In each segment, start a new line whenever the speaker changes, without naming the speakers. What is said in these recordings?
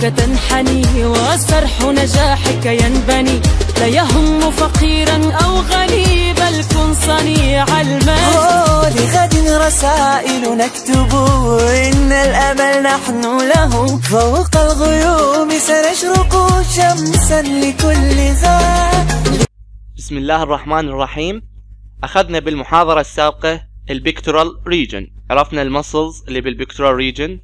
حياتك تنحني وسرح نجاحك ينبني لا يهم فقيرا أو غني بل كن صنيع المال لغد رسائل نكتب إن الأمل نحن له فوق الغيوم سنشرق شمسا لكل ذات بسم الله الرحمن الرحيم أخذنا بالمحاضرة السابقة البيكتورال ريجن عرفنا المصلز اللي بالبيكتورال ريجن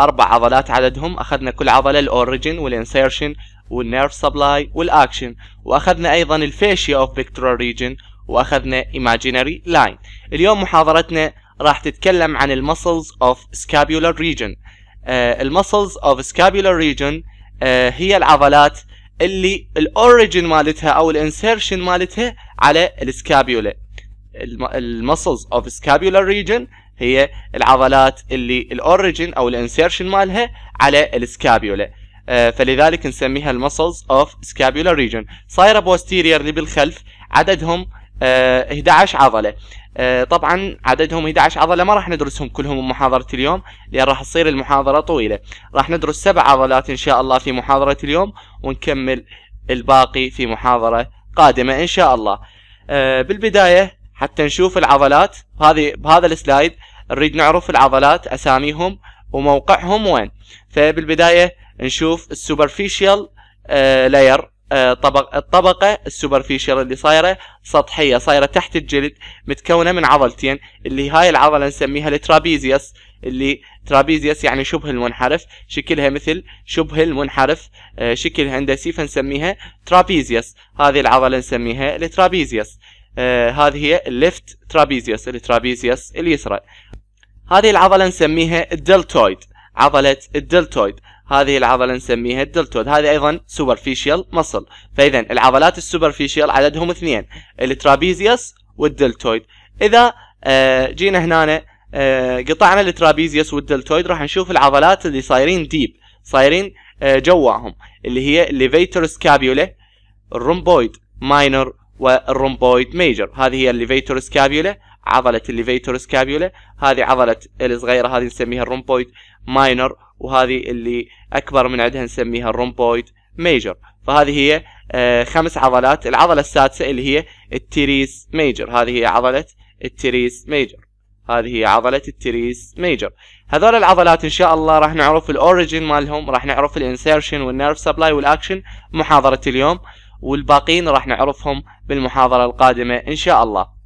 اربع عضلات عددهم اخذنا كل عضله الاوريجن والانسيرشن والنيرف سبلاي والاكشن واخذنا ايضا الفيشيا اوف بيكتورال ريجن واخذنا ايماجينري لاين اليوم محاضرتنا راح تتكلم عن المسلز اوف سكابيولار ريجن آه، المسلز اوف سكابيولار ريجن آه، هي العضلات اللي الاوريجن مالتها او الانسيرشن مالتها على السكابيولا المسلز اوف سكابيولار ريجن هي العضلات اللي الاوريجن او الانسيرشن مالها على السكابيولا آه، فلذلك نسميها المسلز اوف سكابيولا ريجن صايره بوستيريرلي بالخلف عددهم 11 آه، عضله آه، طبعا عددهم 11 عضله ما راح ندرسهم كلهم بمحاضره اليوم لان راح تصير المحاضره طويله راح ندرس سبع عضلات ان شاء الله في محاضره اليوم ونكمل الباقي في محاضره قادمه ان شاء الله بالبدايه حتى نشوف العضلات هذه بهذا السلايد نريد نعرف العضلات اساميهم وموقعهم وين فبالبداية نشوف السوبرفيشيال لاير آه، آه، طبق الطبقة السوبرفيشيال اللي صايرة سطحية صايرة تحت الجلد متكونة من عضلتين اللي هاي العضلة نسميها الترابيزيوس اللي ترابيزيوس يعني شبه المنحرف شكلها مثل شبه المنحرف آه، شكل هندسي فنسميها ترابيزيوس هذه العضلة نسميها الترابيزيوس هذه هي الليفت ترابيزيوس الترابيزيوس اليسرى هذه العضلة نسميها الدلتويد عضلة الدلتويد هذه العضلة نسميها الدلتويد هذه أيضا سوبرفيشيال مصل فإذا العضلات السوبرفيشيال عددهم اثنين الترابيزيوس والدلتويد إذا آه، جينا هنا آه، قطعنا الترابيزيوس والدلتويد راح نشوف العضلات اللي صايرين ديب صايرين آه، جواهم اللي هي الليفيتور سكابيولا الرومبويد ماينر والرومبويد ميجر هذه هي الليفيتور سكابيولا عضلة الليفيتور سكابيولا هذه عضلة الصغيرة هذه نسميها الرومبويد ماينر وهذه اللي أكبر من عندها نسميها الرومبويد ميجر فهذه هي آه، خمس عضلات العضلة السادسة اللي هي التيريس ميجر هذه هي عضلة التيريس ميجر هذه هي عضلة التيريس ميجر هذول العضلات ان شاء الله راح نعرف الاوريجين مالهم راح نعرف الانسيرشن والنيرف سبلاي والاكشن محاضرة اليوم والباقيين راح نعرفهم بالمحاضرة القادمة ان شاء الله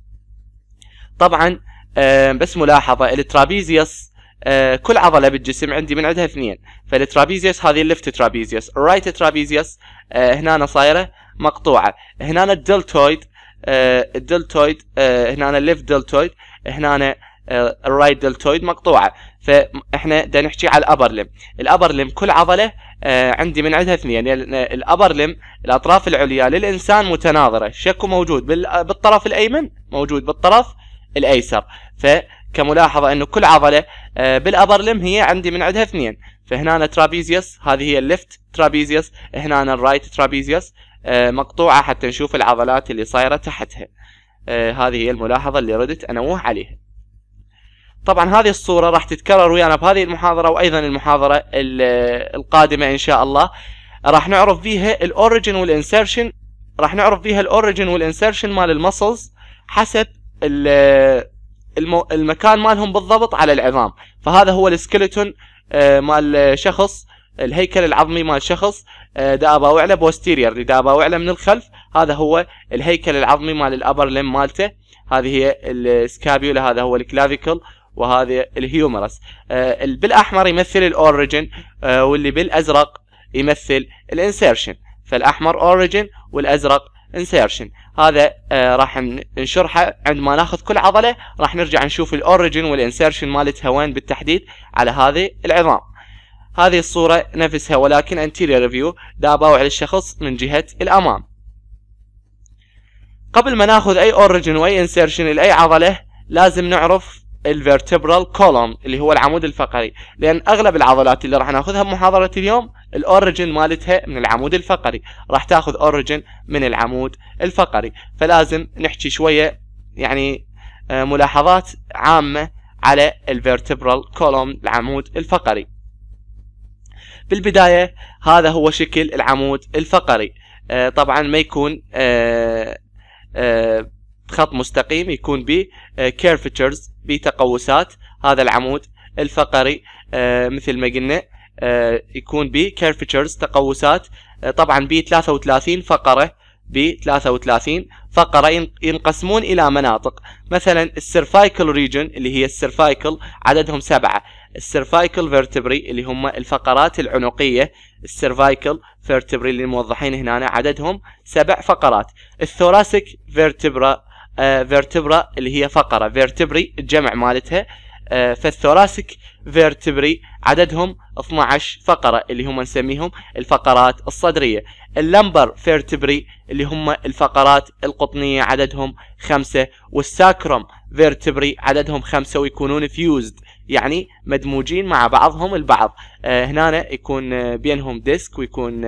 طبعا آه، بس ملاحظه الترابيزيوس آه، كل عضلة بالجسم عندي من عندها اثنين فالترابيزيوس هذه اللفت ترابيزيوس الرايت ترابيزيوس آه، هنا صايرة مقطوعة هنا الدلتويد الدلتويد هنا اللفت دلتويد هنا الرايت دلتويد مقطوعة فاحنا دا نحكي على الابر لم الابر لم كل عضلة عندي من عندها اثنين يعني الابر لم الاطراف العليا للانسان متناظرة شكو موجود بالطرف الايمن موجود بالطرف الايسر فكملاحظه انه كل عضله آه، بالابر لم هي عندي من عندها اثنين فهنا ترابيزيوس هذه هي الليفت ترابيزيوس هنا الرايت آه، ترابيزيوس مقطوعه حتى نشوف العضلات اللي صايره تحتها آه، هذه هي الملاحظه اللي ردت انوه عليها طبعا هذه الصورة راح تتكرر ويانا بهذه المحاضرة وأيضا المحاضرة القادمة إن شاء الله راح نعرف فيها الأوريجن والإنسرشن راح نعرف فيها الأوريجن والإنسرشن مال المسلز حسب المو... المكان مالهم بالضبط على العظام فهذا هو السكلتون آه، مال شخص الهيكل العظمي مال شخص آه، اباوع له بوستيرير اباوع له من الخلف هذا هو الهيكل العظمي مال الابر لم مالته هذه هي السكابيولا هذا هو الكلافيكل وهذا الهيومرس آه، بالاحمر يمثل الاوريجن واللي بالازرق يمثل الانسيرشن فالاحمر اوريجن والازرق انسيرشن هذا آه، راح نشرحه عندما ناخذ كل عضله راح نرجع نشوف الاوريجن والانسيرشن مالتها وين بالتحديد على هذه العظام هذه الصورة نفسها ولكن انتيرير فيو دابة على الشخص من جهة الأمام قبل ما ناخذ أي اوريجن وأي انسيرشن لأي عضلة لازم نعرف الفيرتبرال كولوم اللي هو العمود الفقري لان اغلب العضلات اللي راح ناخذها بمحاضره اليوم الاوريجن مالتها من العمود الفقري راح تاخذ اوريجن من العمود الفقري فلازم نحكي شويه يعني آه، ملاحظات عامه على الفيرتبرال كولوم العمود الفقري بالبدايه هذا هو شكل العمود الفقري آه، طبعا ما يكون آه، خط مستقيم يكون ب كيرفتشرز آه، بتقوسات هذا العمود الفقري آه، مثل ما قلنا آه، يكون ب كيرفتشرز تقوسات طبعا ب 33 فقرة ب 33 فقرة ينقسمون إلى مناطق مثلا السيرفايكل ريجن اللي هي السيرفايكل عددهم سبعة السيرفايكل فيرتبري اللي هم الفقرات العنقية السيرفايكل فيرتبري اللي موضحين هنا عددهم سبع فقرات الثوراسيك فيرتبرا فيرتبرا آه، اللي هي فقرة فيرتبري الجمع مالتها آه، فالثوراسك فيرتبري عددهم 12 فقرة اللي هم نسميهم الفقرات الصدرية اللمبر فيرتبري اللي هم الفقرات القطنية عددهم خمسة والساكروم فيرتبري عددهم خمسة ويكونون فيوزد يعني مدموجين مع بعضهم البعض آه، هنا يكون بينهم ديسك ويكون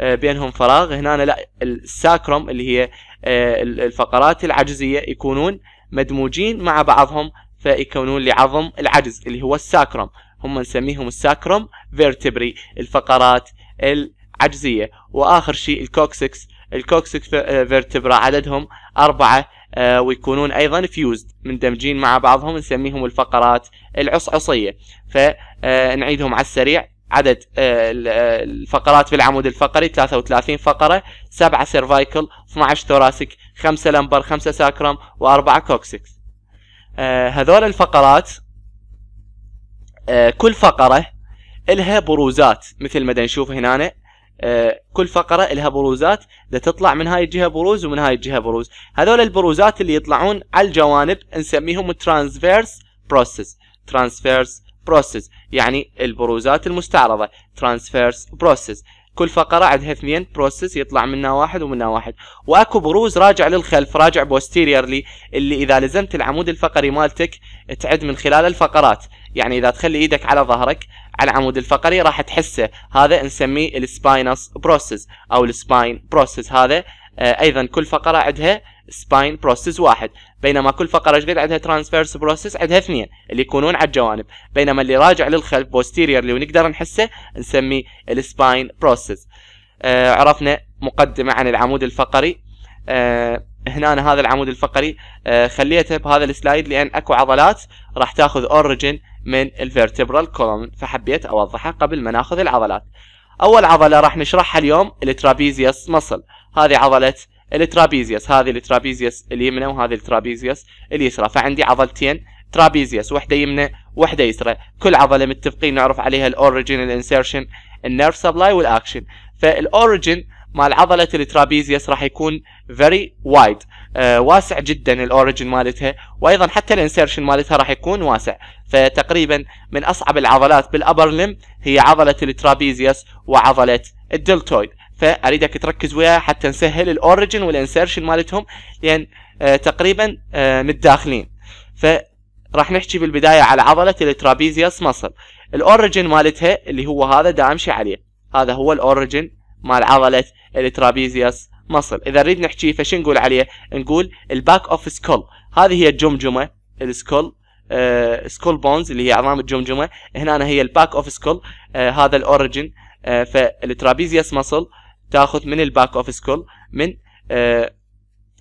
بينهم فراغ هنا لا الساكروم اللي هي آه، الفقرات العجزيه يكونون مدموجين مع بعضهم فيكونون لعظم العجز اللي هو الساكرم هم نسميهم الساكرم فيرتبري الفقرات العجزيه واخر شيء الكوكسكس الكوكسكس فيرتبرا آه، عددهم اربعه آه، ويكونون ايضا فيوزد مندمجين مع بعضهم نسميهم الفقرات العصعصيه فنعيدهم على السريع عدد آه، آه، الفقرات في العمود الفقري 33 فقرة 7 سيرفايكل 12 توراسيك 5 لمبر 5 ساكرم و4 كوكسيكس هذول الفقرات آه، كل فقرة لها بروزات مثل ما نشوف هنا كل فقرة لها بروزات ده تطلع من هاي الجهة بروز ومن هاي الجهة بروز هذول البروزات اللي يطلعون على الجوانب نسميهم ترانسفيرس بروسيس ترانسفيرس بروسيس يعني البروزات المستعرضة ترانسفيرس بروسيس كل فقرة عندها اثنين بروسيس يطلع منها واحد ومنها واحد واكو بروز راجع للخلف راجع بوستيريرلي اللي اذا لزمت العمود الفقري مالتك تعد من خلال الفقرات يعني اذا تخلي ايدك على ظهرك على العمود الفقري راح تحسه هذا نسميه السباينس بروسيس او السباين بروسيس هذا آه، ايضا كل فقرة عندها سباين بروسيس واحد بينما كل فقره قد عندها ترانسفيرس بروسيس عندها اثنين اللي يكونون على الجوانب بينما اللي راجع للخلف بوستيرير اللي نقدر نحسه نسميه السباين بروسيس آه عرفنا مقدمه عن العمود الفقري آه هنا أنا هذا العمود الفقري آه خليته بهذا السلايد لان اكو عضلات راح تاخذ اوريجن من الفيرتبرال كولوم فحبيت اوضحها قبل ما ناخذ العضلات اول عضله راح نشرحها اليوم الترابيزيوس مصل هذه عضله الترابيزيوس هذه الترابيزيوس اليمنى وهذه الترابيزيوس اليسرى فعندي عضلتين ترابيزيوس واحدة يمنى واحدة يسرى كل عضلة متفقين نعرف عليها الاوريجن الانسيرشن النيرف سبلاي والاكشن فالاوريجن مال عضلة الترابيزيوس راح يكون very wide آه واسع جدا الاوريجن مالتها وايضا حتى الانسيرشن مالتها راح يكون واسع فتقريبا من اصعب العضلات بالابر لم هي عضلة الترابيزيوس وعضلة الدلتويد فاريدك تركز وياها حتى نسهل الاوريجن والانسيرشن مالتهم لان آه تقريبا آه متداخلين ف راح نحكي بالبدايه على عضله الترابيزيوس مصل الاوريجن مالتها اللي هو هذا دا امشي عليه هذا هو الاوريجن مال عضله الترابيزيوس مصل اذا نريد نحكي فش نقول عليه نقول الباك اوف سكول هذه هي الجمجمه السكول سكول بونز اللي هي عظام الجمجمه هنا هي الباك اوف سكول هذا الاوريجن فالترابيزيوس مصل آه تاخذ من الباك اوف سكول من آه،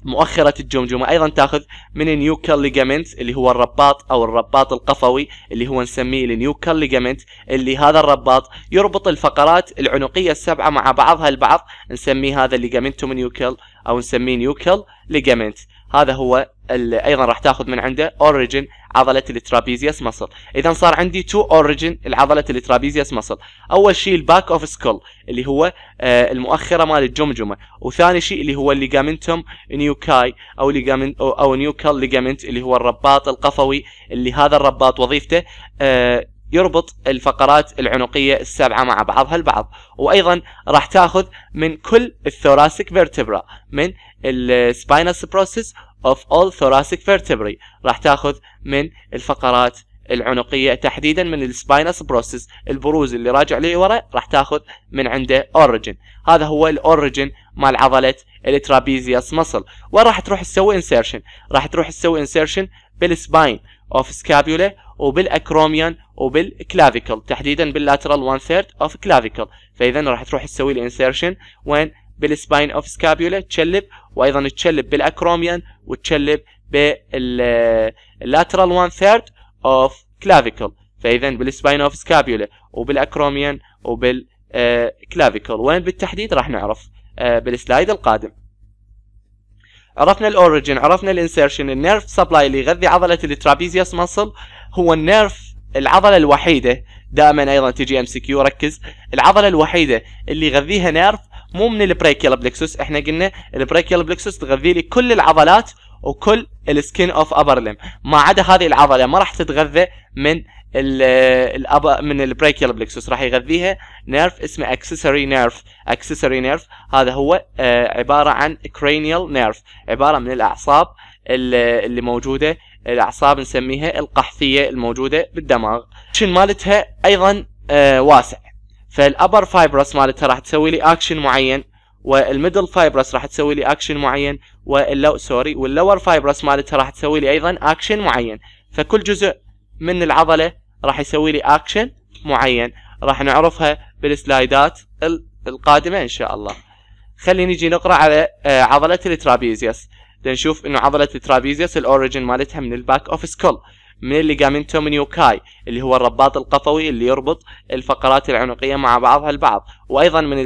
مؤخرة الجمجمة أيضا تأخذ من النيوكال ليجامنت اللي هو الرباط أو الرباط القفوي اللي هو نسميه النيوكال ليجامنت اللي هذا الرباط يربط الفقرات العنقية السبعة مع بعضها البعض نسميه هذا الليجامنتوم نيوكال أو نسميه نيوكال ليجامنت هذا هو ايضا راح تاخذ من عنده اوريجن عضله الترابيزيوس مسل اذا صار عندي تو اوريجن العضله الترابيزيوس مسل اول شيء الباك اوف سكول اللي هو آه المؤخره مال الجمجمه وثاني شيء اللي هو الليجامنتوم نيوكاي او ليجامنت او, أو نيوكال ليجامنت اللي هو الرباط القفوي اللي هذا الرباط وظيفته آه يربط الفقرات العنقية السبعة مع بعضها البعض وأيضا راح تاخذ من كل الثوراسيك فيرتبرا من السباينس بروسيس of all thoracic vertebrae راح تاخذ من الفقرات العنقيه تحديدا من السباينس بروسس البروز اللي راجع لي ورا راح تاخذ من عنده origin هذا هو الاوريجن مال عضله الترابيزيوس وين وراح تروح تسوي انسيرشن راح تروح تسوي انسيرشن بالسباين اوف سكابيولا وبالاكروميان وبالكلافيكل تحديدا باللاترال 1 ثيرد اوف كلافيكل فاذا راح تروح تسوي الانسيرشن وين بالسباين اوف سكابيولا تشلب وايضا تشلب بالاكروميان وتشلب باللاترال وان ثيرد اوف كلافيكل فاذا بالسباين اوف سكابيولا وبالاكروميان وبالكلافيكل وين بالتحديد راح نعرف آه، بالسلايد القادم عرفنا الاوريجن عرفنا الانسيرشن النيرف سبلاي اللي يغذي عضله الترابيزيوس مصل هو النيرف العضله الوحيده دائما ايضا تجي ام سي كيو ركز العضله الوحيده اللي يغذيها نيرف مو من البريكيال بلكسوس احنا قلنا البريكيال بلكسوس تغذي لي كل العضلات وكل السكين اوف ابر ليم ما عدا هذه العضله ما راح تتغذى من الأب من البريكيال بلكسوس راح يغذيها نيرف اسمه اكسسوري نيرف اكسسوري نيرف هذا هو آه، عباره عن كرينيال نيرف عباره من الاعصاب اللي موجوده الاعصاب نسميها القحثيه الموجوده بالدماغ شن مالتها ايضا آه، واسع فالابر فايبرس مالتها راح تسوي لي اكشن معين والميدل فايبرس راح تسوي لي اكشن معين واللو سوري واللور فايبرس مالتها راح تسوي لي ايضا اكشن معين فكل جزء من العضله راح يسوي لي اكشن معين راح نعرفها بالسلايدات القادمه ان شاء الله خلينا نجي نقرا على آه، عضله الترابيزيوس لنشوف انه عضله الترابيزيوس الاوريجن مالتها من الباك اوف سكول من الليجامنتو منيوكاي اللي هو الرباط القفوي اللي يربط الفقرات العنقية مع بعضها البعض وأيضا من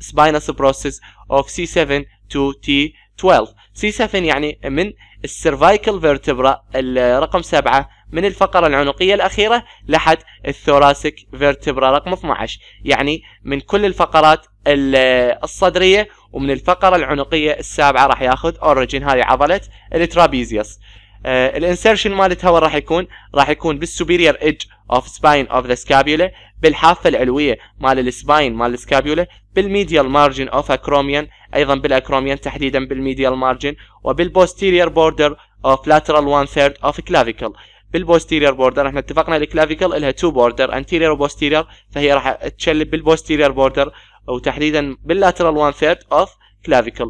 السباينس بروسيس اوف سي 7 تو تي 12 سي 7 يعني من السيرفايكل فيرتبرا رقم 7 من الفقرة العنقية الأخيرة لحد الثوراسيك فيرتبرا رقم 12 يعني من كل الفقرات الصدرية ومن الفقرة العنقية السابعة راح ياخذ أوريجين هذه عضلة الترابيزيوس آه، الانسرشن مالتها وين راح يكون؟ راح يكون بالسوبيريور ايدج اوف سباين اوف ذا سكابيولا بالحافه العلويه مال السباين مال السكابيولا بالميديال مارجن اوف اكروميان ايضا بالاكروميان تحديدا بالميديال مارجن وبالبوستيريور بوردر اوف لاترال 1 ثيرد اوف كلافيكل بالبوستيريور بوردر احنا اتفقنا الكلافيكل لها تو بوردر انتيريور وبوستيريور فهي راح تشلب بالبوستيريور بوردر وتحديدا باللاترال 1 ثيرد اوف كلافيكل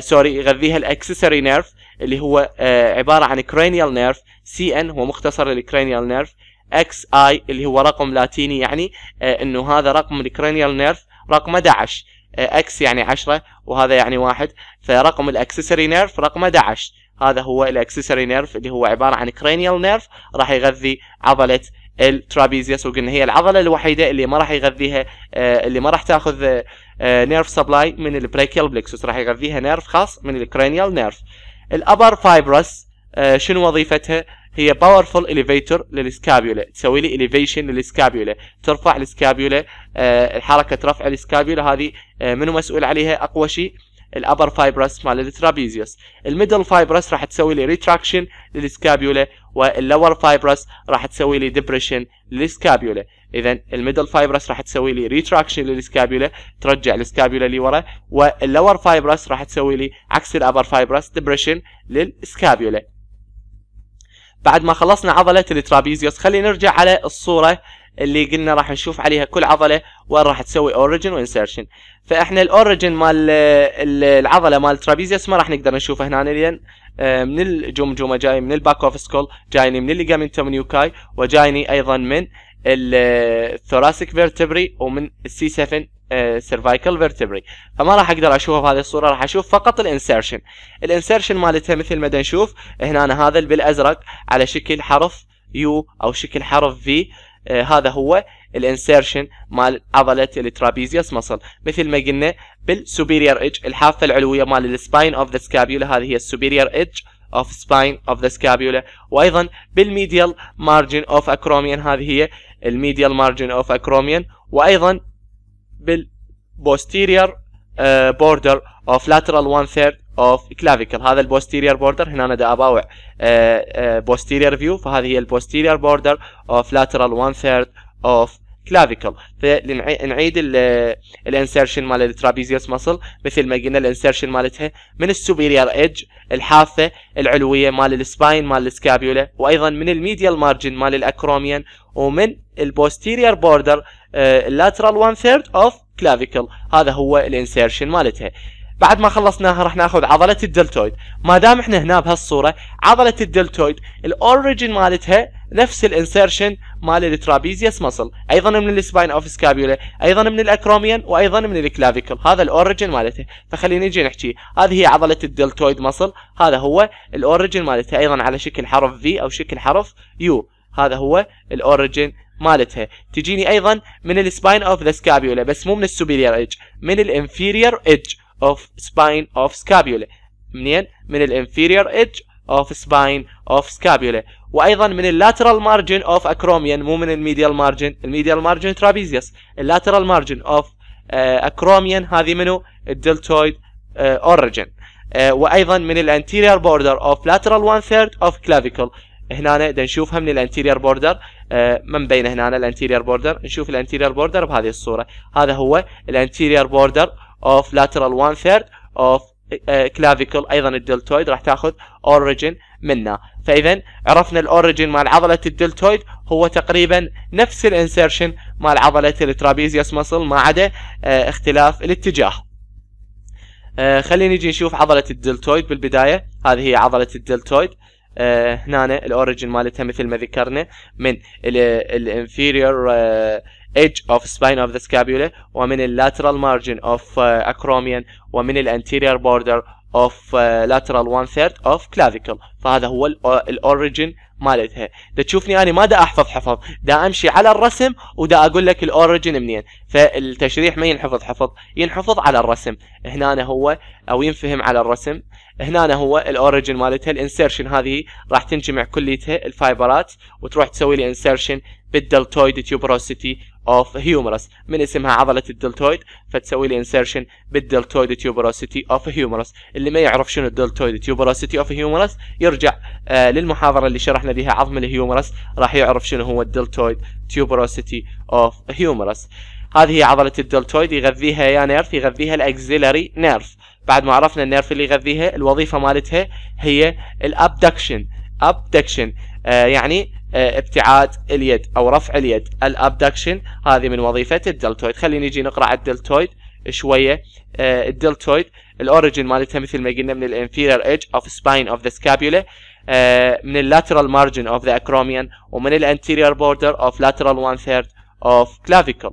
سوري يغذيها الاكسسوري نيرف اللي هو عباره عن cranial nerve CN هو مختصر للكرانيال nerve اكس اي اللي هو رقم لاتيني يعني انه هذا رقم cranial nerve رقم 11 اكس يعني 10 وهذا يعني واحد فرقم الاكسسوري نيرف رقم 11 هذا هو الاكسسوري نيرف اللي هو عباره عن cranial نيرف راح يغذي عضله الترابيزيوس وقلنا هي العضله الوحيده اللي ما راح يغذيها آه، اللي ما راح تاخذ نيرف آه، سبلاي من البريكيال بلكسوس راح يغذيها نيرف خاص من الكرانيال نيرف الابر فايبرس آه، شنو وظيفتها؟ هي باورفل اليفيتور للسكابيولا تسوي لي اليفيشن للسكابيولا ترفع السكابيولا الحركه آه، رفع السكابيولا هذه آه، منو مسؤول عليها اقوى شيء الابر فايبرس مال الترابيزيوس الميدل فايبرس راح تسوي لي ريتراكشن للسكابيولا واللور فايبرس راح تسوي لي ديبريشن للسكابيولا اذا الميدل فايبرس راح تسوي لي ريتراكشن للسكابيولا ترجع السكابيولا اللي ورا واللور فايبرس راح تسوي لي عكس الابر فايبرس ديبريشن للسكابيولا بعد ما خلصنا عضله الترابيزيوس خلينا نرجع على الصوره اللي قلنا راح نشوف عليها كل عضله وين راح تسوي اوريجن وانسرشن فاحنا الاوريجن مال العضله مال الترابيزيوس ما راح نقدر نشوفه هنا لان آه، من الجمجمه جاي من الباك اوف سكول جايني من الليجامنتوم نيوكاي وجايني ايضا من الثوراسيك فيرتبري ومن السي 7 سيرفايكال فيرتبري فما راح اقدر اشوفها بهذه الصوره راح اشوف فقط الانسرشن الانسرشن مالتها مثل ما نشوف هنا أنا هذا بالازرق على شكل حرف يو او شكل حرف في آه هذا هو الانسرشن مال عضله الترابيزيوس مصل مثل ما قلنا بالسوبيريور ايدج الحافه العلويه مال السباين اوف ذا سكابيولا هذه هي السوبيريور ايدج اوف سباين اوف ذا سكابيولا وايضا بالميديال مارجن اوف اكروميان هذه هي الميديال مارجن اوف اكروميون وايضا بالبوستيريور آه، بوردر اوف لاترال 1 ثيرد اوف كلافيكل هذا البوستيريور بوردر هنا انا دا اباوع آه، آه، بوستيريور فيو فهذه هي البوستيريور بوردر اوف لاترال 1 ثيرد اوف كلافيكل فنعيد الانسرشن مال الترابيزيوس مسل مثل ما قلنا الانسرشن مالتها من السوبيريور ايدج الحافه العلويه مال السباين مال السكابيولا وايضا من الميديال مارجن مال الاكروميان ومن البوستيريور بوردر اللاترال 1 ثيرد اوف كلافيكل هذا هو الانسرشن مالتها بعد ما خلصناها راح ناخذ عضله الدلتويد ما دام احنا هنا بهالصوره عضله الدلتويد الاوريجن مالتها نفس الانسرشن مال الترابيزيوس مصل ايضا من السباين اوف سكابيولا ايضا من الاكروميان وايضا من الكلافيكل هذا الاوريجن مالته فخلينا نجي نحكي هذه هي عضله الدلتويد مصل هذا هو الاوريجن مالته ايضا على شكل حرف في او شكل حرف يو هذا هو الاوريجن مالتها تجيني ايضا من السباين اوف ذا سكابيولا بس مو من السوبيريور ايدج من الانفيريور ايدج اوف سباين اوف سكابيولا منين من الانفيريور ايدج اوف سباين اوف سكابيولا وايضا من اللاترال مارجن اوف اكروميان مو من الميديال مارجن الميديال مارجن ترابيزيوس اللاترال مارجن اوف اكروميان هذه منو الدلتويد اوريجن آه، آه، وايضا من الانتيرير بوردر اوف لاترال 1 ثيرد اوف كلافيكل هنا نشوفها من الانتيرير آه، بوردر من بين هنا الانتيرير بوردر نشوف الانتيرير بوردر بهذه الصوره هذا هو الانتيرير بوردر اوف لاترال 1 ثيرد اوف كلافيكل ايضا الدلتويد راح تاخذ اوريجن منه فاذا عرفنا الاوريجين مال عضله الدلتويد هو تقريبا نفس الانسرشن مال عضله الترابيزيوس مسل ما عدا آه، اختلاف الاتجاه آه خلينا نجي نشوف عضله الدلتويد بالبدايه هذه هي عضله الدلتويد آه هنا الأوريجين مالتها مثل ما ذكرنا من الانفيريور آه edge of spine of the scapula ومن lateral margin of uh, acromion ومن anterior border of uh, lateral one third of clavicle فهذا هو الاوريجن آه، مالتها دا تشوفني انا ما دا احفظ حفظ دا امشي على الرسم ودا اقول لك الاوريجن منين فالتشريح ما ينحفظ حفظ ينحفظ على الرسم هنا هو او ينفهم على الرسم هنا هو الاوريجن مالتها الانسرشن هذه راح تنجمع كليتها الفايبرات وتروح تسوي لي انسرشن بالدلتويد تيوبروسيتي اوف humerus من اسمها عضله الدلتويد فتسوي لي insertion بالدلتويد تيوبروسيتي اوف humerus اللي ما يعرف شنو الدلتويد تيوبروسيتي اوف humerus يرجع آه للمحاضره اللي شرحنا بها عظم الهيومرس راح يعرف شنو هو الدلتويد تيوبروسيتي اوف humerus هذه هي عضله الدلتويد يغذيها يا نيرف يغذيها الاكزيلاري نيرف بعد ما عرفنا النيرف اللي يغذيها الوظيفه مالتها هي الابدكشن ابدكشن آه يعني آه، ابتعاد اليد او رفع اليد الابدكشن هذه من وظيفه الدلتويد خلينا نجي نقرا على الدلتويد شويه آه، الدلتويد الاوريجن مالتها مثل ما قلنا من الانفيرير ايدج اوف سباين اوف ذا سكابيولا آه، من اللاترال مارجن اوف ذا اكروميان ومن الانتيرير بوردر اوف لاترال 1 3 اوف كلافيكل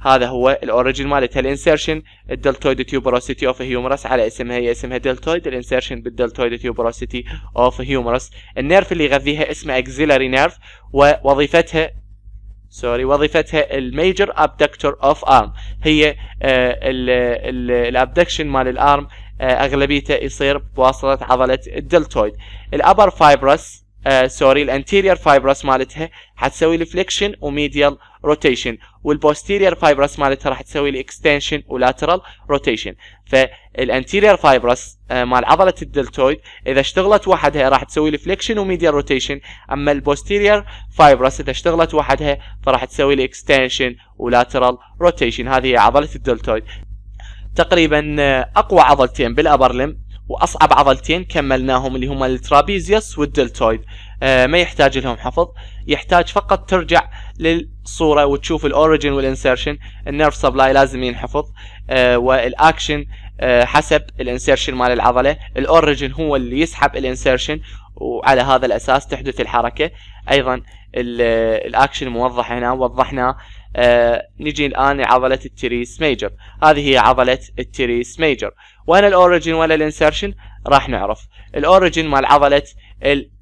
هذا هو الاوريجن مالتها الانسيرشن الدلتويد تيوبروسيتي اوف هيومرس على اسمها هي اسمها دلتويد الانسيرشن بالدلتويد تيوبروسيتي اوف هيومرس النيرف اللي يغذيها اسمه اكزيلاري نيرف ووظيفتها سوري وظيفتها الميجر ابدكتور اوف ارم هي آه، الابدكشن مال الارم آه، اغلبيته يصير بواسطه عضله الدلتويد الابر فايبرس آه، سوري الانتيريور فايبرس مالتها حتسوي لي فليكشن وميديال روتيشن والبوستيرير فايبرس مالتها راح تسوي لي اكستنشن ولاترال روتيشن فالانتيرير فايبرس مال عضله الدلتويد اذا اشتغلت وحدها راح تسوي لي فليكشن وميديال روتيشن اما البوستيرير فايبرس اذا اشتغلت وحدها فراح تسوي لي اكستنشن ولاترال روتيشن هذه هي عضله الدلتويد تقريبا آه، اقوى عضلتين بالابرلم واصعب عضلتين كملناهم اللي هما الترابيزيوس والدلتويد آه ما يحتاج لهم حفظ يحتاج فقط ترجع لل صوره وتشوف الاوريجن والانسرشن النيرف سبلاي لازم ينحفظ آه والاكشن آه حسب الانسرشن مال العضله الاوريجن هو اللي يسحب الانسرشن وعلى هذا الاساس تحدث الحركه ايضا الاكشن آه، موضح هنا وضحنا آه نجي الان لعضله التريس ميجر هذه هي عضله التريس ميجر وين الاوريجن ولا الانسرشن راح نعرف الاوريجن مال عضله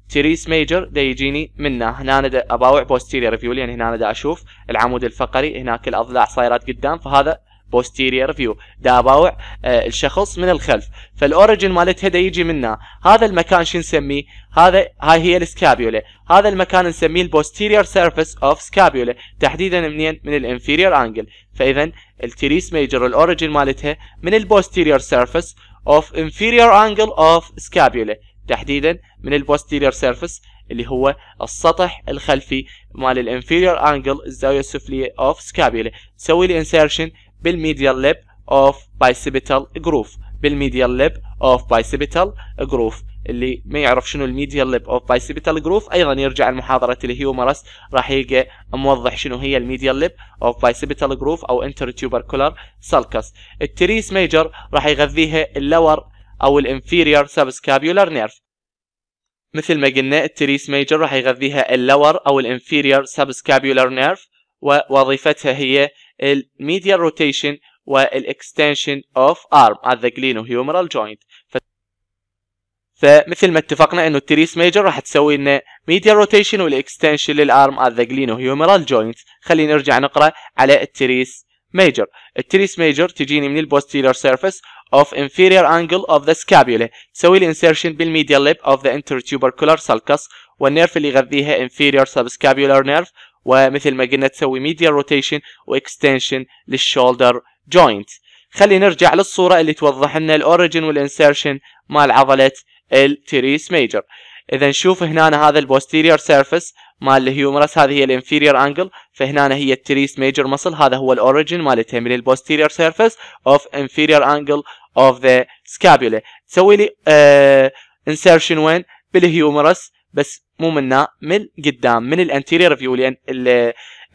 تيريس ميجر دا يجيني منه هنا انا اباوع بوستيريور فيو يعني لان هنا دا اشوف العمود الفقري هناك الاضلاع صايرات قدام فهذا بوستيريور فيو دا اباوع آه الشخص من الخلف فالاوريجن مالتها دا يجي منها هذا المكان شو نسميه هذا هاي هي السكابيولا هذا المكان نسميه البوستيريور سيرفيس اوف سكابيولا تحديدا منين من الانفيرير انجل فاذا التيريس ميجر الاوريجن مالتها من البوستيريور سيرفيس اوف انفيرير انجل اوف سكابيولا تحديدا من البوستيرير سيرفس اللي هو السطح الخلفي مال الانفيريور انجل الزاويه السفليه اوف سكابيلا تسوي لي انسيرشن بالميديال ليب اوف بايسيبيتال جروف بالميديال ليب اوف بايسيبيتال جروف اللي ما يعرف شنو الميديال ليب اوف بايسيبيتال جروف ايضا يرجع لمحاضره الهيومرس راح يلقى موضح شنو هي الميديال ليب اوف بايسيبيتال جروف او انتر كولر سالكس التريس ميجر راح يغذيها اللور أو الانفيريور سبسكابيولار نيرف مثل ما قلنا التريس ميجر راح يغذيها اللور أو الانفيريور سبسكابيولار نيرف ووظيفتها هي الميديال روتيشن والاكستنشن اوف ارم at the glenohumeral joint ف... فمثل ما اتفقنا انه التريس ميجر راح تسوي لنا ميديال روتيشن والاكستنشن للارم at the glenohumeral joint خلينا نرجع نقرا على التريس major التريس major تجيني من البوستيرير سيرفيس of inferior angle of the scapula تسوي لي insertion بالميديال lip of the intertubercular sulcus والنيرف اللي يغذيها inferior subscapular nerve ومثل ما قلنا تسوي medial rotation واكستنشن للشولدر جوينت خلي نرجع للصورة اللي توضح لنا الاوريجن والانسيرشن مال عضلة التريس ميجر اذا نشوف هنا هذا البوستيريور سيرفيس مال الهيومرس هذه هي الانفيريور انجل فهنا هي التريس ميجر مسل هذا هو الاوريجن مالتها من البوستيريور سيرفيس اوف انفيريور انجل اوف ذا سكابيولا تسوي لي انسرشن آه، وين بالهيومرس بس مو منا من قدام من الانتيريور فيو لان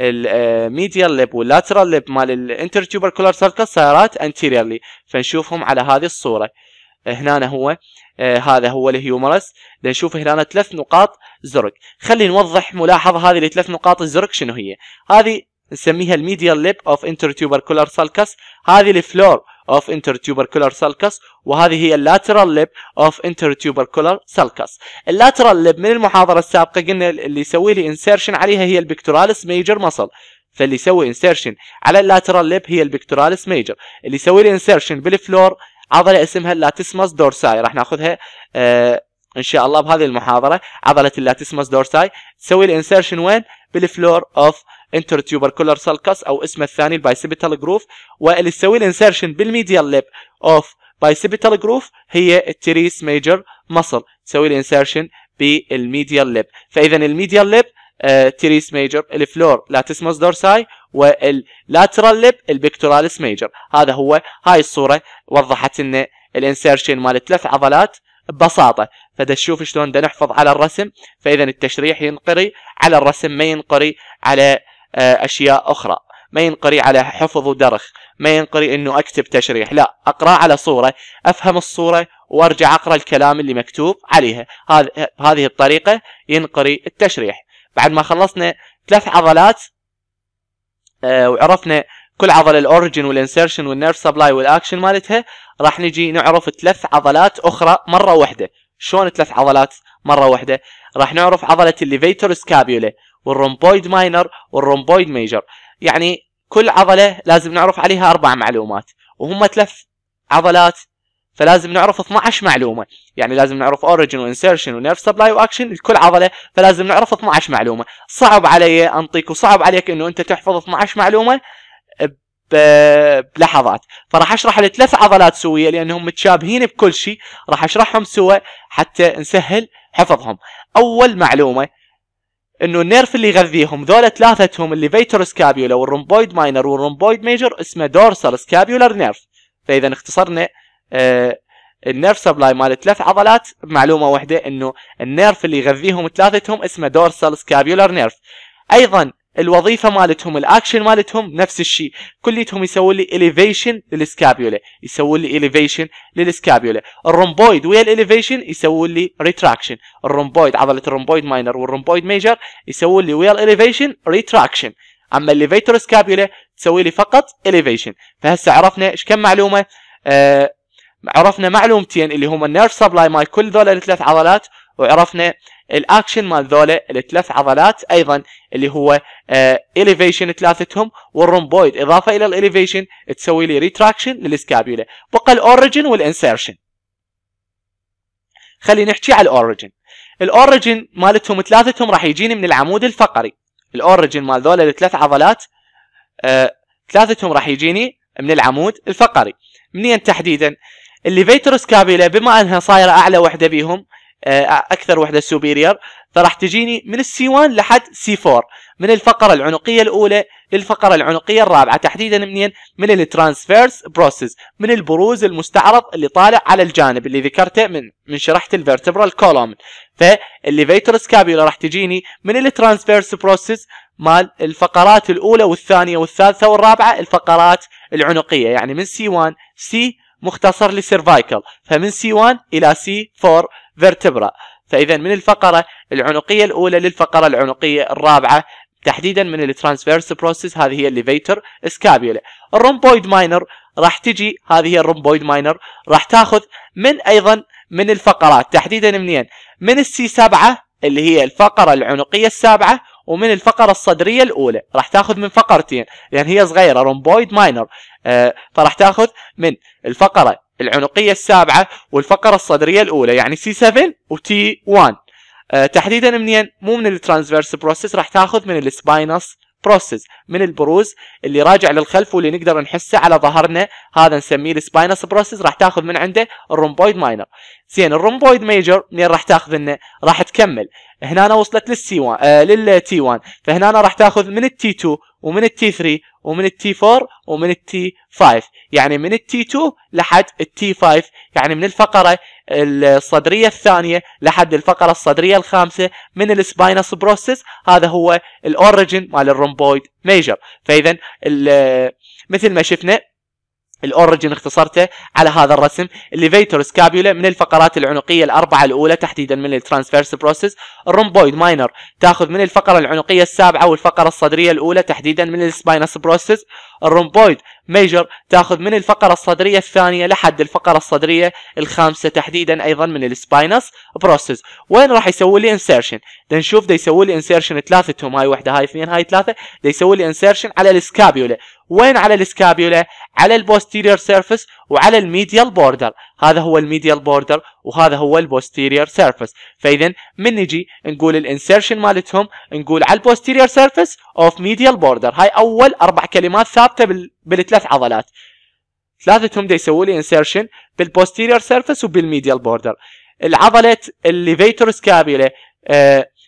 الميديال ليب واللاترال ليب مال الانترتيوبركولار سيركل صارت انتيريرلي فنشوفهم على هذه الصوره هنا هو آه، هذا هو الهيومرس نشوف هنا ثلاث نقاط زرق خلي نوضح ملاحظه هذه الثلاث نقاط الزرق شنو هي هذه نسميها الميديال ليب اوف انترتيوبركولار سالكس هذه الفلور اوف انترتيوبركولار سالكس وهذه هي اللاترال ليب اوف انترتيوبركولار سالكس اللاترال ليب من المحاضره السابقه قلنا اللي يسوي لي انسيرشن عليها هي البكتورالس ميجر مسل فاللي يسوي انسيرشن على اللاترال ليب هي البكتورالس ميجر اللي يسوي لي انسيرشن بالفلور عضله اسمها اللاتسماس دورساي راح ناخذها آه ان شاء الله بهذه المحاضره عضله اللاتسماس دورساي تسوي الانسيرشن وين بالفلور اوف كولر سالكس او اسمه الثاني البايسيبيتال جروف واللي تسوي الانسيرشن بالميديال ليب اوف بايسيبيتال جروف هي التريس ميجر مصل تسوي الانسيرشن بالميديال ليب فاذا الميديال ليب آه، تيريس ميجر الفلور لاتسموس دورساي واللاترال لب البكتوراليس ميجر هذا هو هاي الصوره وضحت لنا الانسيرشن مال ثلاث عضلات ببساطه فتشوف شلون دا نحفظ على الرسم فاذا التشريح ينقري على الرسم ما ينقري على آه، اشياء اخرى ما ينقري على حفظ ودرخ ما ينقري انه اكتب تشريح لا اقرا على صوره افهم الصوره وارجع اقرا الكلام اللي مكتوب عليها هذه هذه الطريقه ينقري التشريح بعد ما خلصنا ثلاث عضلات آه، وعرفنا كل عضله الاوريجن والانسرشن والنيرف سبلاي والاكشن مالتها راح نجي نعرف ثلاث عضلات اخرى مره واحده شلون ثلاث عضلات مره واحده راح نعرف عضله الليفيتور سكابيولا والرومبويد ماينر والرومبويد ميجر يعني كل عضله لازم نعرف عليها اربع معلومات وهم ثلاث عضلات فلازم نعرف 12 معلومه يعني لازم نعرف اوريجن وانسيرشن ونيرف سبلاي واكشن لكل عضله فلازم نعرف 12 معلومه صعب علي انطيك وصعب عليك انه انت تحفظ 12 معلومه بلحظات فراح اشرح الثلاث عضلات سويه لانهم متشابهين بكل شيء راح اشرحهم سوا حتى نسهل حفظهم اول معلومه انه النيرف اللي يغذيهم ذولا ثلاثتهم اللي فيتر سكابيولا والرومبويد ماينر والرومبويد ميجر اسمه دورسال سكابيولار نيرف فاذا اختصرنا النيرف سبلاي مال ثلاث عضلات معلومه واحده انه النيرف اللي يغذيهم ثلاثتهم اسمه دورسال سكابيولار نيرف ايضا الوظيفه مالتهم الاكشن مالتهم نفس الشيء كليتهم يسوون لي اليفيشن للسكابيولا يسوون لي اليفيشن للسكابيولا الرومبويد ويا الاليفيشن يسوون لي ريتراكشن الرومبويد عضله الرومبويد ماينر والرومبويد ميجر يسوون لي ويا الاليفيشن ريتراكشن اما الليفيتور سكابيولا تسوي لي فقط اليفيشن فهسه عرفنا ايش كم معلومه آه عرفنا معلومتين اللي هم النيرف سبلاي مال كل ذولا الثلاث عضلات وعرفنا الاكشن مال ذولا الثلاث عضلات ايضا اللي هو اليفيشن آه، uh, ثلاثتهم والرومبويد اضافه الى الاليفيشن تسوي لي ريتراكشن للسكابيولا بقى الاوريجن والانسيرشن خلي نحكي على الاوريجن الاوريجن مالتهم ثلاثتهم راح يجيني من العمود الفقري الاوريجن مال ذولا الثلاث عضلات uh, ثلاثتهم راح يجيني من العمود الفقري منين تحديدا الليفيتر سكابيلا بما انها صايره اعلى وحده بيهم آه، اكثر وحده سوبيرير فراح تجيني من السي 1 لحد سي 4 من الفقره العنقيه الاولى للفقره العنقيه الرابعه تحديدا منين؟ من الترانسفيرس بروسيس من البروز المستعرض اللي طالع على الجانب اللي ذكرته من من شرحت الفيرتبرال كولوم فالليفيتر سكابيولا راح تجيني من الترانسفيرس بروسيس مال الفقرات الاولى والثانيه والثالثه والرابعه الفقرات العنقيه يعني من سي 1 سي مختصر لسيرفايكل فمن سي 1 الى سي 4 فيرتبرا فاذا من الفقره العنقيه الاولى للفقره العنقيه الرابعه تحديدا من الترانسفيرس بروسيس هذه هي الليفيتر سكابيولا الرومبويد ماينر راح تجي هذه هي الرومبويد ماينر راح تاخذ من ايضا من الفقرات تحديدا منين من السي 7 اللي هي الفقره العنقيه السابعه ومن الفقرة الصدرية الأولى راح تاخذ من فقرتين لأن هي صغيرة رومبويد ماينر آه فراح تاخذ من الفقرة العنقية السابعة والفقرة الصدرية الأولى يعني c 7 و t 1 آه تحديدا منين؟ مو من الترانسفيرس بروسيس راح تاخذ من السباينس بروسس من البروز اللي راجع للخلف واللي نقدر نحسه على ظهرنا هذا نسميه السباينس بروسس راح تاخذ من عنده الرومبويد ماينر زين الرومبويد ميجر منين راح تاخذ لنا راح تكمل هنا أنا وصلت للسي 1 آه للتي 1 فهنا أنا راح تاخذ من التي 2 ومن التي 3 ومن التي 4 ومن التي 5 يعني من التي 2 لحد التي 5 يعني من الفقرة الصدرية الثانية لحد الفقرة الصدرية الخامسة من السباينس بروسس هذا هو الاوريجن مال الرومبويد ميجر فاذا مثل ما شفنا الاوريجن اختصرته على هذا الرسم الليفيتور سكابيولا من الفقرات العنقيه الاربعه الاولى تحديدا من الترانسفيرس بروسيس الرومبويد ماينر تاخذ من الفقره العنقيه السابعه والفقره الصدريه الاولى تحديدا من السباينس بروسيس الرومبويد ميجر تاخذ من الفقره الصدريه الثانيه لحد الفقره الصدريه الخامسه تحديدا ايضا من السباينس بروسيس وين راح يسوي لي انسيرشن نشوف دا يسوي لي انسيرشن ثلاثتهم هاي وحده هاي اثنين هاي ثلاثه دا يسوي لي انسيرشن على السكابيولا وين على السكابيولا على البوستيرير سيرفس وعلى الميديال بوردر هذا هو الميديال بوردر وهذا هو البوستيرير سيرفس فاذا من نجي نقول الانسرشن مالتهم نقول على البوستيرير سيرفس اوف ميديال بوردر هاي اول اربع كلمات ثابته بال... بالثلاث عضلات ثلاثتهم دا يسووا لي انسرشن بالبوستيرير سيرفس وبالميديال بوردر العضله الليفيتور آه، سكابيلا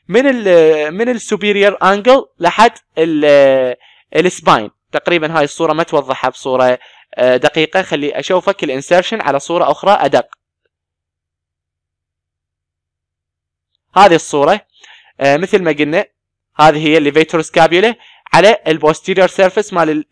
من ال من السوبيرير انجل لحد السباين آه، تقريبا هاي الصورة ما توضحها بصورة آه، دقيقة خلي أشوفك الانسيرشن على صورة أخرى أدق هذه الصورة آه، مثل ما قلنا هذه هي الليفيتور سكابيولا على البوستيريور سيرفيس مال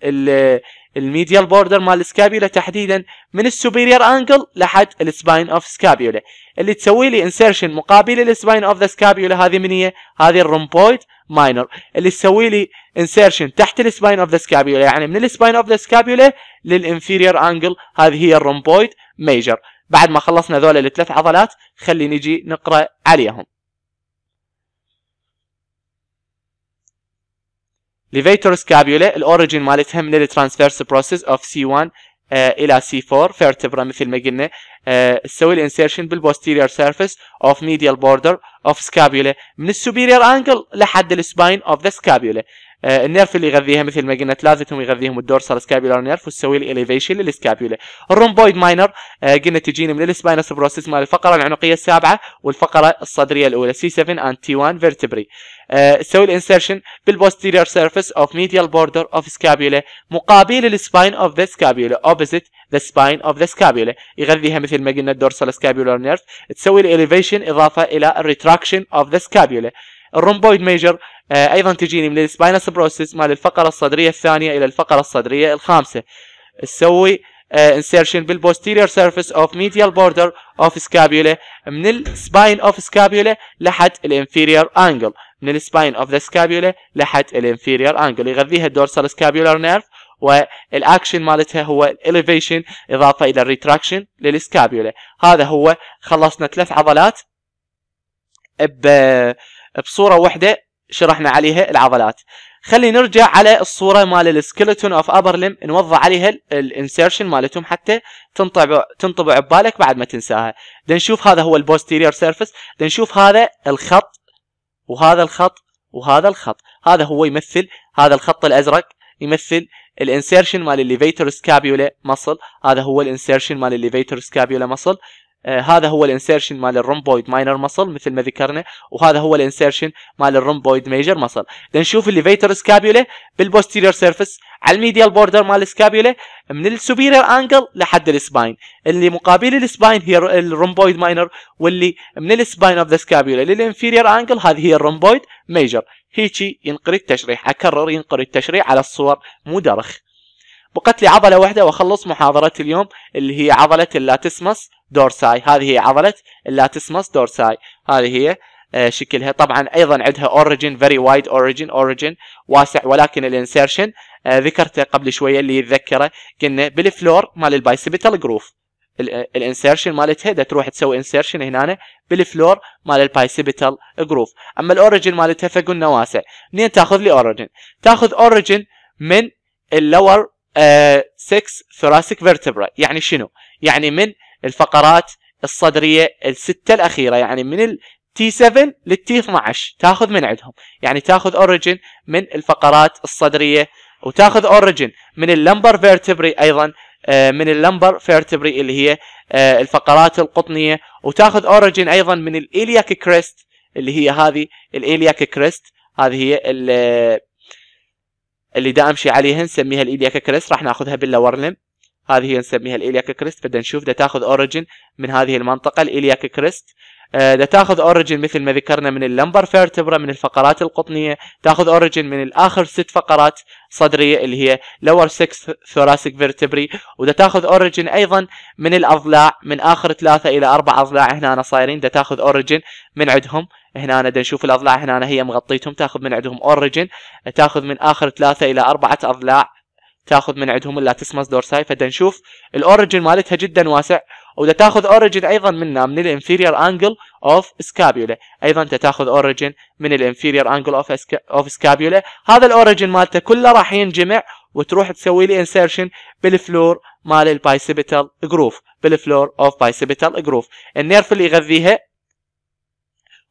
الميديال بوردر مال السكابيولا تحديدا من السوبيريور انجل لحد السباين اوف سكابيولا اللي تسوي لي انسيرشن مقابل للسباين اوف ذا سكابيولا هذه من هي؟ هذه الرومبويد ماينر اللي تسوي لي انسيرشن تحت السباين اوف ذا سكابيولا يعني من السباين اوف ذا سكابيولا للانفيرير انجل هذه هي الرومبويد ميجر بعد ما خلصنا ذول الثلاث عضلات خلي نجي نقرا عليهم ليفيتور سكابيولا الاوريجين مالتها من الترانسفيرس بروسيس اوف سي 1 الى سي 4 فيرتبرا مثل ما قلنا آه، تسوي الانسيرشن بالبوستيريور سيرفيس اوف ميديال بوردر اوف سكابيولا من السوبيريور انجل لحد السباين اوف ذا سكابيولا آه، النيرف اللي يغذيها مثل ما قلنا ثلاثتهم يغذيهم الدورسال سكابيولار نيرف وتسوي الاليفيشن للسكابيولا الرومبويد ماينر آه، قلنا تجيني من السباينس بروسس مال الفقره العنقيه السابعه والفقره الصدريه الاولى سي 7 اند تي 1 فيرتبري تسوي الانسرشن بالبوستيريور سيرفيس اوف ميديال بوردر اوف سكابيولا مقابل السباين اوف ذا سكابيولا اوبوزيت ذا سباين اوف ذا سكابيولا يغذيها مثل ما قلنا الدورسال سكابيولار نيرف تسوي الاليفيشن اضافه الى الريتراكشن اوف ذا سكابيولا الرومبويد ميجر آه، ايضا تجيني من السباينس بروسس مال الفقره الصدريه الثانيه الى الفقره الصدريه الخامسه تسوي انسيرشن بالبوستيريور سيرفيس اوف ميديال بوردر اوف سكابيولا من السباين اوف سكابيولا لحد الانفيريور انجل من السباين اوف ذا سكابيولا لحد الانفيريور انجل يغذيها الدورسال سكابيولار نيرف والاكشن مالتها هو الاليفيشن اضافه الى الريتراكشن للسكابيولا هذا هو خلصنا ثلاث عضلات ب بصوره واحده شرحنا عليها العضلات خلي نرجع على الصوره مال السكلتون اوف ابر لم نوضع عليها الانسيرشن مالتهم حتى تنطبع تنطبع ببالك بعد ما تنساها نشوف هذا هو البوستيريور سيرفيس نشوف هذا الخط وهذا الخط وهذا الخط هذا هو يمثل هذا الخط الازرق يمثل الانسيرشن مال الليفيتور سكابيولا مصل هذا هو الانسيرشن مال الليفيتور سكابيولا مصل آه، هذا هو الانسيرشن مال الرومبويد ماينر مصل مثل ما ذكرنا وهذا هو الانسيرشن مال الرومبويد ميجر مصل لنشوف فيتر سكابيولا بالبوستيريور سيرفس على الميديال بوردر مال السكابيولا من السوبيريور انجل لحد السباين اللي مقابل السباين هي الرومبويد ماينر واللي من السباين اوف ذا سكابيولا للانفيريور انجل هذه هي الرومبويد ميجر هيجي ينقري التشريح اكرر ينقري التشريح على الصور مو درخ بقت لي عضله واحده واخلص محاضره اليوم اللي هي عضله اللاتسمس دورساي هذه هي عضله اللاتسمس دورساي هذه هي آه، شكلها طبعا ايضا عندها اوريجن فيري وايد اوريجن اوريجن واسع ولكن الانسيرشن آه، ذكرته قبل شويه اللي يتذكره قلنا بالفلور مال البايسبيتال جروف الانسيرشن آه، مالتها اذا تروح تسوي انسيرشن هنا بالفلور مال البايسبيتال جروف اما الاوريجن مالتها فقلنا واسع منين تاخذ لي اوريجن تاخذ اوريجن من اللور 6 آه، thoracic vertebra يعني شنو؟ يعني من الفقرات الصدريه السته الاخيره يعني من التي 7 للتي 12 تاخذ من عندهم يعني تاخذ اوريجن من الفقرات الصدريه وتاخذ اوريجن من اللمبر فيرتبري ايضا آه، من اللمبر فيرتبري اللي هي آه، الفقرات القطنيه وتاخذ اوريجن ايضا من الالياك كريست اللي هي هذه الالياك كريست هذه هي اللي دا امشي عليها نسميها الالياكا كريست راح ناخذها باللورلم هذه هي نسميها الالياكا كريست بدنا نشوف دا تاخذ اوريجن من هذه المنطقه الالياكا كريست آه، دا تاخذ اوريجن مثل ما ذكرنا من اللمبر فيرتبرا من الفقرات القطنيه تاخذ اوريجن من الاخر ست فقرات صدريه اللي هي لور 6 ثوراسيك فيرتبري ودا تاخذ اوريجن ايضا من الاضلاع من اخر ثلاثه الى اربع اضلاع هنا أنا صايرين دا تاخذ اوريجن من عندهم هنا دا نشوف الاضلاع هنا هي مغطيتهم تاخذ من عندهم اوريجن تاخذ من اخر ثلاثه الى اربعه اضلاع تاخذ من عندهم اللاتسماس دورساي فدا نشوف الاوريجن مالتها جدا واسع ودا تاخذ اوريجن ايضا منا من الانفيرير انجل اوف سكابيولا ايضا انت تاخذ اوريجن من الانفيرير انجل اوف اوف سكابيولا هذا الاوريجن مالته كله راح ينجمع وتروح تسوي لي انسيرشن بالفلور مال البايسيبيتال جروف بالفلور اوف بايسيبيتال جروف النيرف اللي يغذيها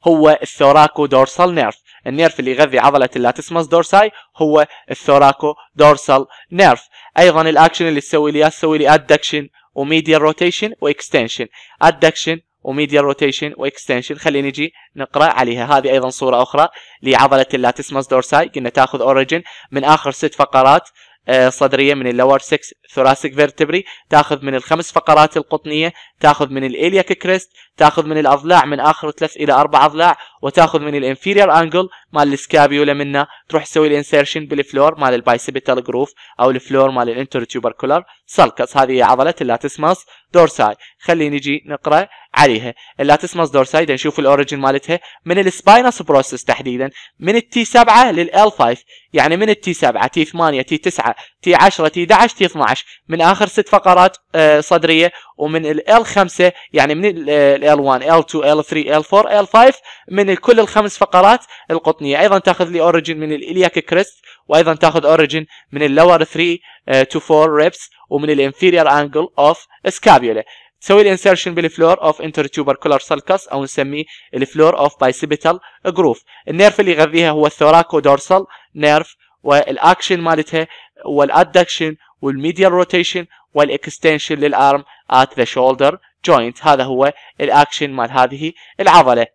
هو الثوراكو دورسال نيرف النيرف اللي يغذي عضلة اللاتسمس دورساي هو الثوراكو دورسال نيرف أيضا الأكشن اللي تسوي لي تسوي لي أدكشن وميديا روتيشن وإكستنشن أدكشن وميديا روتيشن واكستنشن خلينا نجي نقرا عليها هذه ايضا صوره اخرى لعضله اللاتسمس دورساي قلنا تاخذ اوريجن من اخر ست فقرات آه، صدريه من اللور 6 ثوراسيك فيرتبري تاخذ من الخمس فقرات القطنيه تاخذ من الالياك كريست تاخذ من الاضلاع من اخر ثلاث الى اربع اضلاع وتاخذ من الانفيرير انجل مال السكابيولا منا تروح تسوي الانسيرشن بالفلور مال البايسيبيتال جروف او الفلور مال الانترتيوبركولار سالكس هذه عضله اللاتسماس دورساي خلي نجي نقرا عليها اللاتسماس دورساي نشوف الاوريجن مالتها من السباينس بروسس تحديدا من التي 7 للال 5 يعني من التي 7 تي 8 تي 9 تي 10 تي 11 تي 12 من اخر ست فقرات آه، صدريه ومن ال 5 يعني من ال 1 آه، ال 2 ال 3 ال 4 ال 5 من كل الخمس فقرات القطنيه ايضا تاخذ لي اوريجن من الالياك كريست وايضا تاخذ اوريجن من اللور 3 تو 4 ريبس ومن الانفيرير انجل اوف سكابيولا تسوي الانسرشن بالفلور اوف انتر انترتوبركولار سلكس او نسميه الفلور اوف بايسيبيتال جروف النيرف اللي يغذيها هو الثوراكو دورسال نيرف والاكشن مالتها والادكشن والميديال روتيشن والاكستنشن للارم ات ذا شولدر جوينت هذا هو الاكشن مال هذه العضله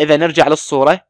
اذا نرجع للصوره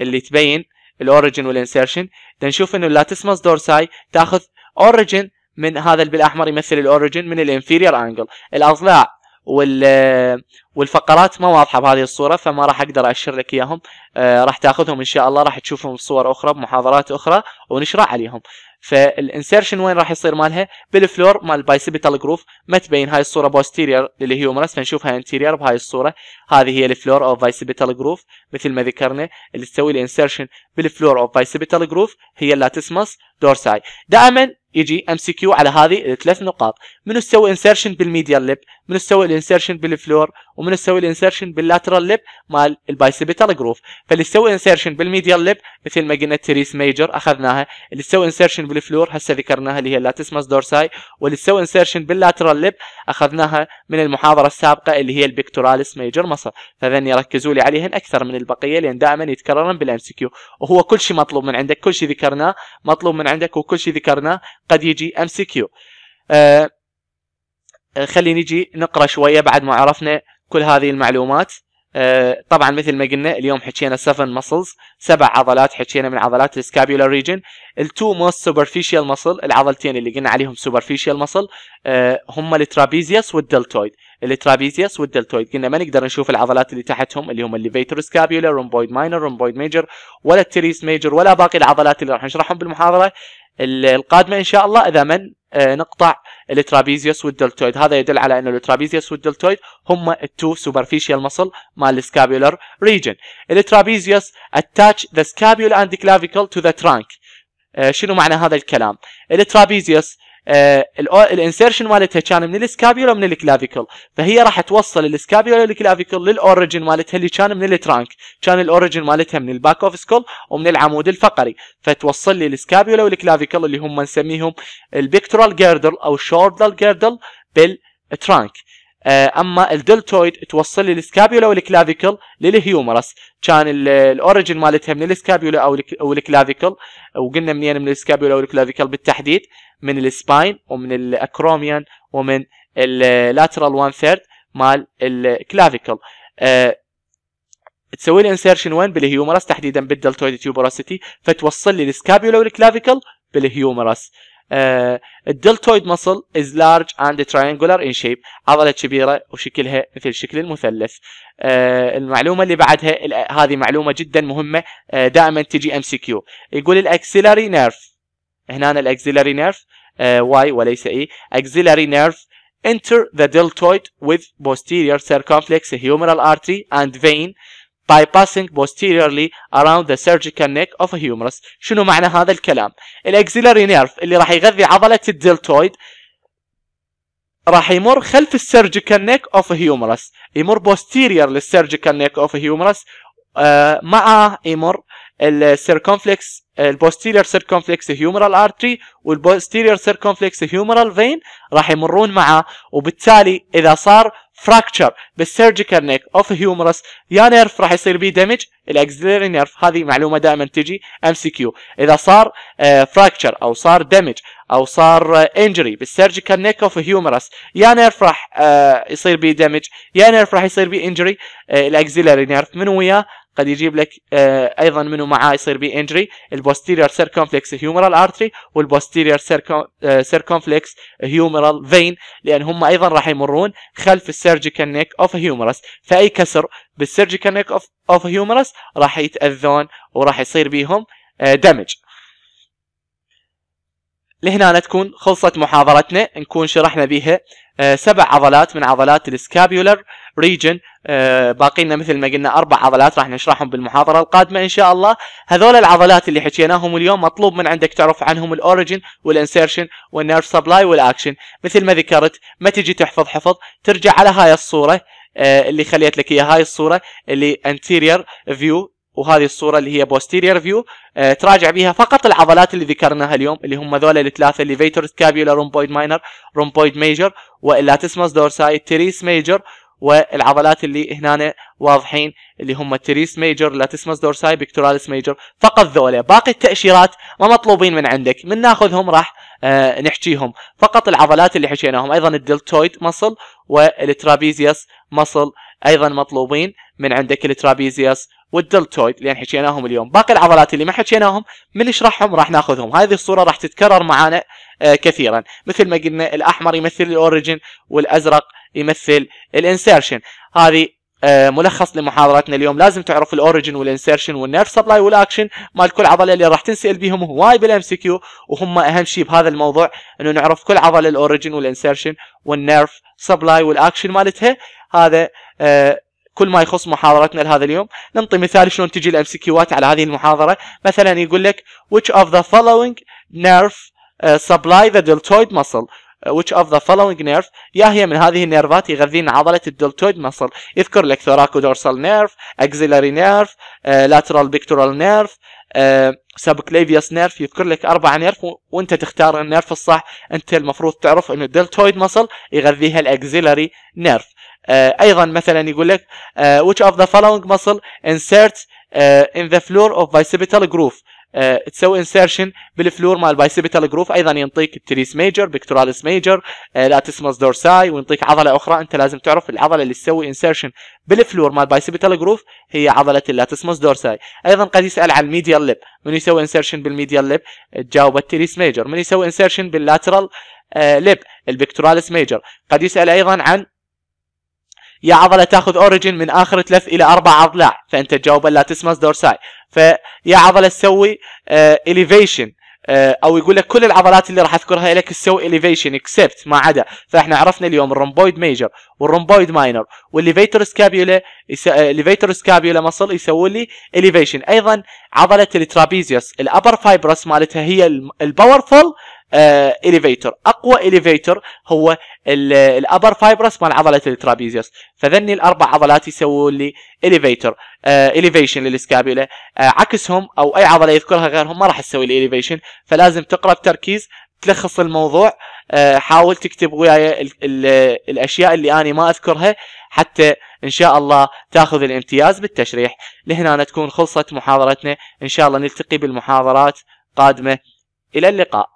اللي تبين الاوريجن والانسيرشن نشوف انه اللاتسمس دورساي تاخذ اوريجن من هذا بالاحمر يمثل الاوريجن من الانفيرير انجل الاضلاع وال والفقرات ما واضحه بهذه الصوره فما راح اقدر اشر لك اياهم آه راح تاخذهم ان شاء الله راح تشوفهم بصور اخرى بمحاضرات اخرى ونشرح عليهم فالانسرشن وين راح يصير مالها بالفلور مال البايسيبيتال جروف ما تبين هاي الصوره بوستيرير للهيومرس فنشوفها انتيرير بهاي الصوره هذه هي الفلور اوف بايسيبيتال جروف مثل ما ذكرنا اللي تسوي الانسرشن بالفلور اوف بايسيبيتال جروف هي اللاتسمس دورساي دائما يجي ام سي كيو على هذه الثلاث نقاط من تسوي انسرشن بالميديا ليب من تسوي الانسرشن بالفلور ومن تسوي الانسرشن باللاترال ليب مال البايسيبيتال جروف فاللي تسوي انسرشن بالميديا ليب مثل ما قلنا تريس ميجر اخذناها اللي تسوي انسرشن بالفلور هسه ذكرناها اللي هي اللاتسماس دورساي واللي تسوي انسرشن باللاترال ليب اخذناها من المحاضره السابقه اللي هي البكتوراليس ميجر مصر فذن يركزوا لي عليهن اكثر من البقيه لان دائما يتكررن بالام سي كيو وهو كل شيء مطلوب من عندك كل شيء ذكرناه مطلوب من عندك وكل شيء ذكرناه قد يجي ام سي كيو آه، آه، خليني نجي نقرا شويه بعد ما عرفنا كل هذه المعلومات آه طبعا مثل ما قلنا اليوم حكينا 7 muscles سبع عضلات حكينا من عضلات السكابيولا ريجن التو موست سوبرفيشال مسل العضلتين اللي قلنا عليهم سوبرفيشال مسل آه هم الترابيزيوس والدلتويد الترابيزيوس والدلتويد قلنا ما نقدر نشوف العضلات اللي تحتهم اللي هم الليفيتور سكابيولا رومبويد ماينر رومبويد ميجر ولا التريس ميجر ولا باقي العضلات اللي راح نشرحهم بالمحاضره القادمه ان شاء الله اذا من آه، نقطع الترابيزيوس والدلتويد هذا يدل على ان الترابيزيوس والدلتويد هم التو سوبرفيشال مسل مال السكابيولر ريجن الترابيزيوس اتاتش ذا سكابيولا اند كلافيكل تو ذا ترانك شنو معنى هذا الكلام الترابيزيوس آه، الانسرشن مالتها كان من السكابيولا من الكلافيكل فهي راح توصل السكابيولا والكلافيكل للاوريجن مالتها اللي كان من الترانك كان الاوريجن مالتها من الباك اوف سكول ومن العمود الفقري فتوصل لي السكابيولا والكلافيكل اللي هم نسميهم البيكتورال جيردل او الشوردال جيردل بالترانك آه، اما الدلتويد توصل لي السكابيولا والكلافيكل للهيومرس كان الاوريجن مالتها من السكابيولا او الكلافيكل وقلنا منين من السكابيولا والكلافيكل بالتحديد من السباين ومن الاكروميان ومن اللاترال وان ثيرد مال الكلافيكل آه، تسوي لي انسيرشن وين بالهيومرس تحديدا بالدلتويد تيوبروسيتي فتوصل لي السكابيولا والكلافيكل بالهيومرس آه الدلتويد مصل is large and triangular in shape عضلة كبيرة وشكلها مثل شكل المثلث آه، المعلومة اللي بعدها هذه معلومة جدا مهمة آه، دائما تجي ام سي كيو يقول الاكسلري نيرف هنا الاكسلري نيرف آه، واي وليس اي اكسلري نيرف enter the deltoid with posterior circumflex humeral artery and vein by passing posteriorly around the surgical neck of a humerus شنو معنى هذا الكلام الاكسيلاري نيرف اللي راح يغذي عضلة الدلتويد راح يمر خلف السيرجيكال نيك اوف هيومرس يمر بوستيرير للسيرجيكال نيك اوف هيومرس مع يمر السيركونفلكس البوستيرير سيركونفلكس هيومرال ارتري والبوستيرير سيركونفلكس هيومرال فين راح يمرون معه وبالتالي اذا صار فراكتشر بالسيرجيكال نيك اوف هيومرس يا نيرف راح يصير بيه دامج الاكزيلري نيرف هذه معلومه دائما تجي ام سي كيو اذا صار فراكتشر آه، او صار دامج او صار انجري بالسيرجيكال نيك اوف هيومرس يا نيرف راح يصير بيه دامج يا نيرف راح يصير بيه انجري آه، الاكزيلري نيرف من وياه قد يجيب لك آه ايضا منه معاه يصير بي انجري البوستيريور سيركمفلكس هيومرال ارتري والبوستيريور سيركمفلكس هيومرال فين لان هم ايضا راح يمرون خلف السيرجيكال نيك اوف هيومرس فاي كسر بالسيرجيكال نيك اوف هيومرس راح يتاذون وراح يصير بيهم دامج آه لهنا تكون خلصت محاضرتنا نكون شرحنا بها آه، سبع عضلات من عضلات السكابيولر ريجن آه، باقي لنا مثل ما قلنا اربع عضلات راح نشرحهم بالمحاضره القادمه ان شاء الله هذول العضلات اللي حكيناهم اليوم مطلوب من عندك تعرف عنهم الاوريجن والانسيرشن والنيرف سبلاي والاكشن مثل ما ذكرت ما تجي تحفظ حفظ ترجع على هاي الصوره آه، اللي خليت لك اياها هاي الصوره اللي انتيرير فيو وهذه الصوره اللي هي بوستيرير فيو آه تراجع بها فقط العضلات اللي ذكرناها اليوم اللي هم ذولا الثلاثه اللي فيتورس كابيولا رومبويد ماينر رومبويد ميجر واللاتسمس دورساي تيريس ميجر والعضلات اللي هنا واضحين اللي هم التريس ميجر لاتسمس دورساي بيكتوراليس ميجر فقط ذولا باقي التاشيرات ما مطلوبين من عندك من ناخذهم راح آه نحكيهم فقط العضلات اللي حكيناهم ايضا الدلتويد مصل والترابيزيوس مصل ايضا مطلوبين من عندك الترابيزيوس والدلتويد اللي حكيناهم اليوم باقي العضلات اللي ما حكيناهم من نشرحهم راح ناخذهم هذه الصوره راح تتكرر معانا آه، كثيرا مثل ما قلنا الاحمر يمثل الاوريجن والازرق يمثل الانسيرشن هذه آه، ملخص لمحاضرتنا اليوم لازم تعرف الاوريجن والانسيرشن والنيرف سبلاي والاكشن مال كل عضله اللي راح تنسال بيهم هواي بالام سي كيو وهم اهم شيء بهذا الموضوع انه نعرف كل عضله الاوريجن والانسيرشن والنيرف سبلاي والاكشن مالتها هذا آه، كل ما يخص محاضرتنا لهذا اليوم نعطي مثال شلون تجي الام سي كيوات على هذه المحاضره مثلا يقول لك which of the following nerve آه، supply the deltoid muscle Uh, which of the following nerve يا هي من هذه النيرفات يغذين عضلة الدلتويد مصر يذكر لك ثوراكودورسال نيرف اكزيلاري نيرف لاترال بيكتورال نيرف سبكليفيوس نيرف يذكر لك اربع نيرف وانت تختار النيرف الصح انت المفروض تعرف ان الدلتويد مسل يغذيها الاكزيلاري نيرف uh, ايضا مثلا يقول لك uh, which of the following muscle inserts in the floor of bicipital groove آه، تسوي انسيرشن بالفلور مال البايسيبيتال جروف ايضا ينطيك التريس ميجر بكتوراليس ميجر لاتسموس دورساي وينطيك عضله اخرى انت لازم تعرف العضله اللي تسوي انسيرشن بالفلور مال البايسيبيتال جروف هي عضله اللاتسموس دورساي ايضا قد يسال عن الميديال ليب من يسوي انسيرشن بالميديال ليب تجاوب التريس ميجر من يسوي انسيرشن باللاترال ليب البكتوراليس ميجر قد يسال ايضا عن يا عضله تاخذ اوريجن من اخر ثلاث الى اربع اضلاع فانت تجاوب اللاتسماس دورساي فيا عضله تسوي اليفيشن آه، آه، او يقول لك كل العضلات اللي راح اذكرها لك تسوي اليفيشن اكسبت ما عدا فاحنا عرفنا اليوم الرومبويد ميجر والرومبويد ماينر والليفيتور سكابيولا الليفيتور سكابيولا مصل يسوي لي اليفيشن ايضا عضله الترابيزيوس الابر فايبرس مالتها هي الباورفول اليفيتور آه، اقوى اليفيتور هو الابر فايبرس مال عضله الترابيزيوس فذني الاربع عضلات يسوون لي اليفيتور اليفيشن للسكابيولا عكسهم او اي عضله يذكرها غيرهم ما راح تسوي لي اليفيشن فلازم تقرا بتركيز تلخص الموضوع آه، حاول تكتب وياي الاشياء اللي انا ما اذكرها حتى ان شاء الله تاخذ الامتياز بالتشريح لهنا تكون خلصت محاضرتنا ان شاء الله نلتقي بالمحاضرات قادمه الى اللقاء